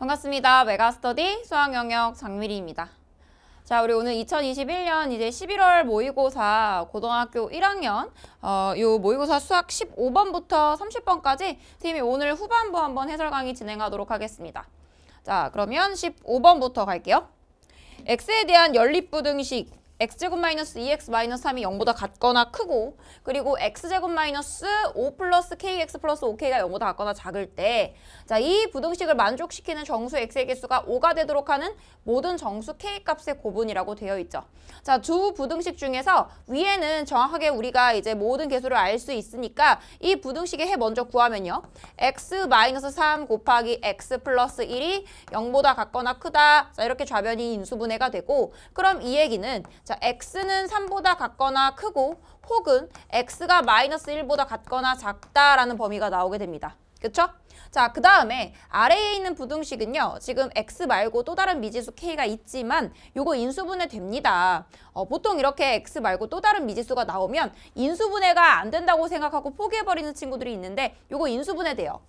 반갑습니다. 메가스터디 수학 영역 장미리입니다. 자, 우리 오늘 2021년 이제 11월 모의고사 고등학교 1학년 어, 요 모의고사 수학 15번부터 30번까지 팀이 오늘 후반부 한번 해설 강의 진행하도록 하겠습니다. 자, 그러면 15번부터 갈게요. x에 대한 연립부등식 x제곱 마이너스 2x 마이너스 3이 0보다 같거나 크고 그리고 x제곱 마이너스 5 플러스 kx 플러스 5k가 0보다 같거나 작을 때자 이 부등식을 만족시키는 정수 x의 개수가 5가 되도록 하는 모든 정수 k값의 고분이라고 되어 있죠. 자두 부등식 중에서 위에는 정확하게 우리가 이제 모든 개수를 알 수 있으니까 이 부등식의 해 먼저 구하면요. x 마이너스 3 곱하기 x 플러스 1이 0보다 같거나 크다. 자 이렇게 좌변이 인수분해가 되고 그럼 이 얘기는 자, x는 3보다 같거나 크고 혹은 x가 마이너스 1보다 같거나 작다라는 범위가 나오게 됩니다. 그렇죠? 자, 그 다음에 아래에 있는 부등식은요. 지금 x 말고 또 다른 미지수 k가 있지만 요거 인수분해 됩니다. 어, 보통 이렇게 x 말고 또 다른 미지수가 나오면 인수분해가 안 된다고 생각하고 포기해버리는 친구들이 있는데 요거 인수분해 돼요.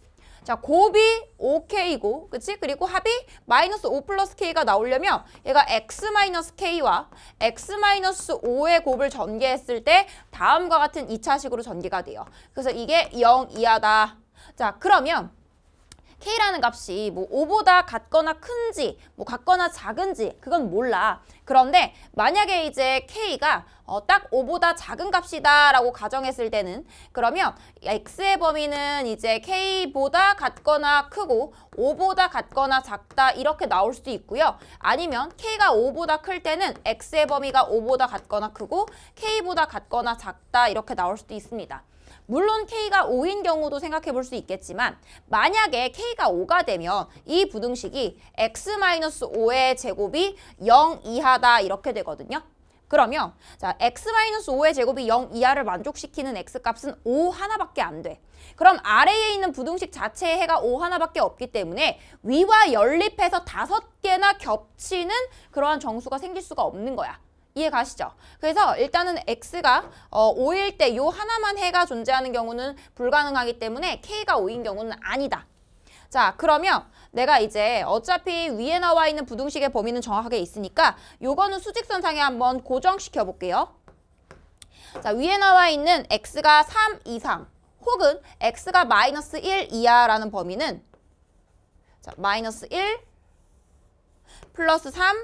자, 곱이 5K고, 그치? 그리고 합이 마이너스 5 플러스 K가 나오려면 얘가 X 마이너스 K와 X 마이너스 5의 곱을 전개했을 때 다음과 같은 이차식으로 전개가 돼요. 그래서 이게 0 이하다. 자, 그러면 K라는 값이 뭐 5보다 같거나 큰지 뭐 같거나 작은지 그건 몰라. 그런데 만약에 이제 K가 어, 딱 5보다 작은 값이다 라고 가정했을 때는 그러면 X의 범위는 이제 K보다 같거나 크고 5보다 같거나 작다 이렇게 나올 수도 있고요. 아니면 K가 5보다 클 때는 X의 범위가 5보다 같거나 크고 K보다 같거나 작다 이렇게 나올 수도 있습니다. 물론 K가 5인 경우도 생각해 볼 수 있겠지만 만약에 K가 5가 되면 이 부등식이 X-5의 제곱이 0 이하다 이렇게 되거든요. 그러면 자 x-5의 제곱이 0 이하를 만족시키는 x값은 5 하나밖에 안 돼. 그럼 아래에 있는 부등식 자체의 해가 5 하나밖에 없기 때문에 위와 연립해서 다섯 개나 겹치는 그러한 정수가 생길 수가 없는 거야. 이해 가시죠? 그래서 일단은 x가 어, 5일 때 요 하나만 해가 존재하는 경우는 불가능하기 때문에 k가 5인 경우는 아니다. 자 그러면 내가 이제 어차피 위에 나와 있는 부등식의 범위는 정확하게 있으니까 요거는 수직선상에 한번 고정시켜 볼게요. 자 위에 나와 있는 x가 3 이상 혹은 x가 마이너스 1 이하라는 범위는 자 마이너스 1 플러스 3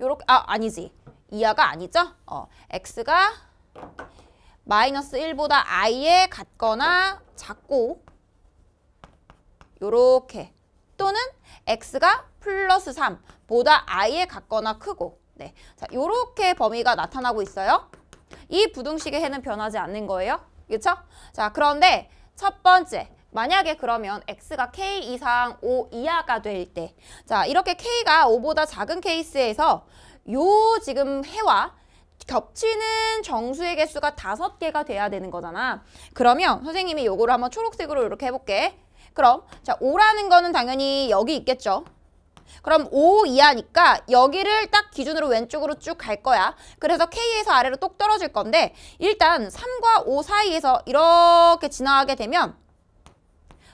요렇게 아 아니지 이하가 아니죠? 어, x가 마이너스 1보다 i에 같거나 작고 요렇게 또는 x가 플러스 3보다 i에 같거나 크고 네, 자 요렇게 범위가 나타나고 있어요. 이 부등식의 해는 변하지 않는 거예요. 그렇죠? 자 그런데 첫 번째 만약에 그러면 x가 k 이상 5 이하가 될때자 이렇게 k가 5보다 작은 케이스에서 요 지금 해와 겹치는 정수의 개수가 다섯 개가 돼야 되는 거잖아. 그러면 선생님이 요거를 한번 초록색으로 이렇게 해볼게. 그럼 자 5라는 거는 당연히 여기 있겠죠. 그럼 5 이하니까 여기를 딱 기준으로 왼쪽으로 쭉 갈 거야. 그래서 K에서 아래로 똑 떨어질 건데 일단 3과 5 사이에서 이렇게 지나가게 되면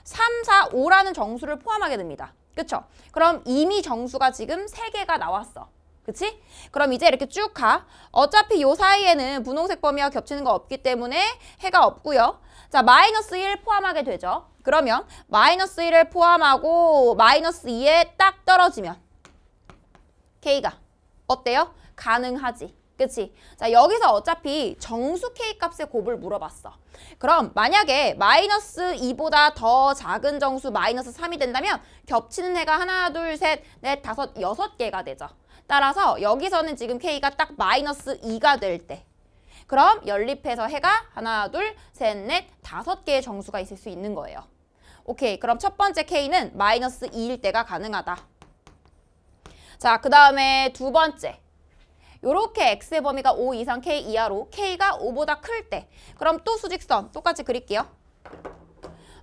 3, 4, 5라는 정수를 포함하게 됩니다. 그쵸? 그럼 이미 정수가 지금 세개가 나왔어. 그치? 그럼 이제 이렇게 쭉 가. 어차피 요 사이에는 분홍색 범위와 겹치는 거 없기 때문에 해가 없고요. 자, 마이너스 1 포함하게 되죠. 그러면 마이너스 1을 포함하고 마이너스 2에 딱 떨어지면 K가 어때요? 가능하지. 그치? 자, 여기서 어차피 정수 K값의 곱을 물어봤어. 그럼 만약에 마이너스 2보다 더 작은 정수 마이너스 3이 된다면 겹치는 해가 하나, 둘, 셋, 넷, 다섯, 여섯 개가 되죠. 따라서 여기서는 지금 K가 딱 마이너스 2가 될 때 그럼 연립해서 해가 하나, 둘, 셋, 넷, 다섯 개의 정수가 있을 수 있는 거예요. 오케이, 그럼 첫 번째 K는 마이너스 2일 때가 가능하다. 자, 그 다음에 두 번째. 요렇게 X의 범위가 5 이상 K 이하로 K가 5보다 클 때. 그럼 또 수직선 똑같이 그릴게요.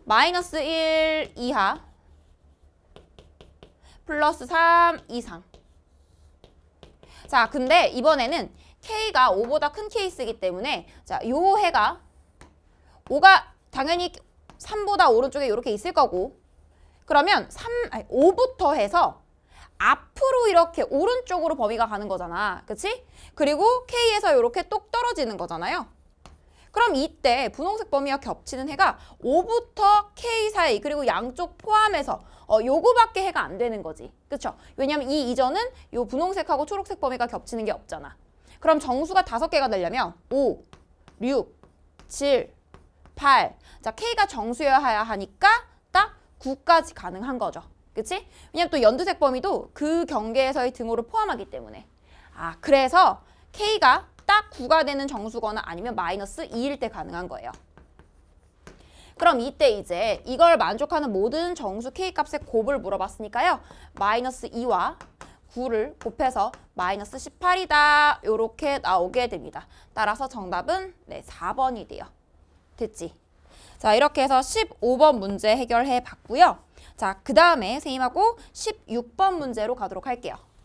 마이너스 1 이하 플러스 3 이상 자, 근데 이번에는 K가 5보다 큰 케이스이기 때문에 자, 요 해가 5가 당연히 3보다 오른쪽에 이렇게 있을 거고 그러면 3, 아니, 5부터 해서 앞으로 이렇게 오른쪽으로 범위가 가는 거잖아. 그치? 그리고 K에서 이렇게 똑 떨어지는 거잖아요. 그럼 이때 분홍색 범위와 겹치는 해가 5부터 K 사이 그리고 양쪽 포함해서 어, 요거밖에 해가 안 되는 거지. 그쵸? 왜냐면 이 이전은 요 분홍색하고 초록색 범위가 겹치는 게 없잖아. 그럼 정수가 다섯 개가 되려면 5, 6, 7, 8. 자, K가 정수여야 하니까 딱 9까지 가능한 거죠. 그치? 왜냐면 또 연두색 범위도 그 경계에서의 등호를 포함하기 때문에. 아, 그래서 K가 딱 9가 되는 정수거나 아니면 마이너스 2일 때 가능한 거예요. 그럼 이때 이제 이걸 만족하는 모든 정수 K값의 곱을 물어봤으니까요. 마이너스 2와 9를 곱해서 마이너스 18이다. 이렇게 나오게 됩니다. 따라서 정답은 네 4번이 돼요. 됐지? 자 이렇게 해서 15번 문제 해결해 봤고요. 자그 다음에 선생님하고 16번 문제로 가도록 할게요.